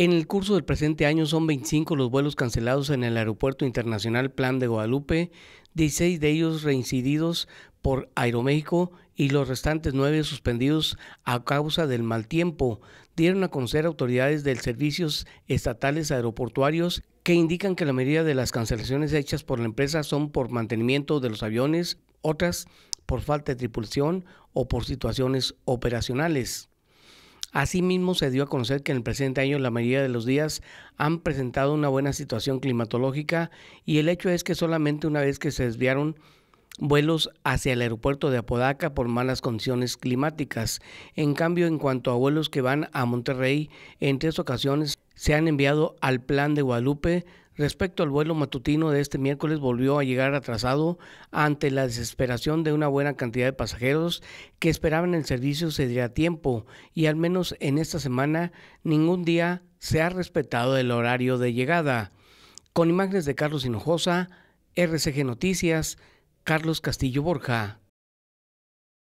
En el curso del presente año son 25 los vuelos cancelados en el Aeropuerto Internacional Plan de Guadalupe, 16 de ellos reincididos por Aeroméxico y los restantes 9 suspendidos a causa del mal tiempo, dieron a conocer autoridades del Servicios Estatales Aeroportuarios que indican que la mayoría de las cancelaciones hechas por la empresa son por mantenimiento de los aviones, otras por falta de tripulación o por situaciones operacionales. Asimismo, se dio a conocer que en el presente año la mayoría de los días han presentado una buena situación climatológica y el hecho es que solamente una vez que se desviaron vuelos hacia el aeropuerto de Apodaca por malas condiciones climáticas. En cambio, en cuanto a vuelos que van a Monterrey, en tres ocasiones se han enviado al plan de Guadalupe Respecto al vuelo matutino de este miércoles, volvió a llegar atrasado ante la desesperación de una buena cantidad de pasajeros que esperaban el servicio se diera tiempo y al menos en esta semana ningún día se ha respetado el horario de llegada. Con imágenes de Carlos Hinojosa, RCG Noticias, Carlos Castillo Borja.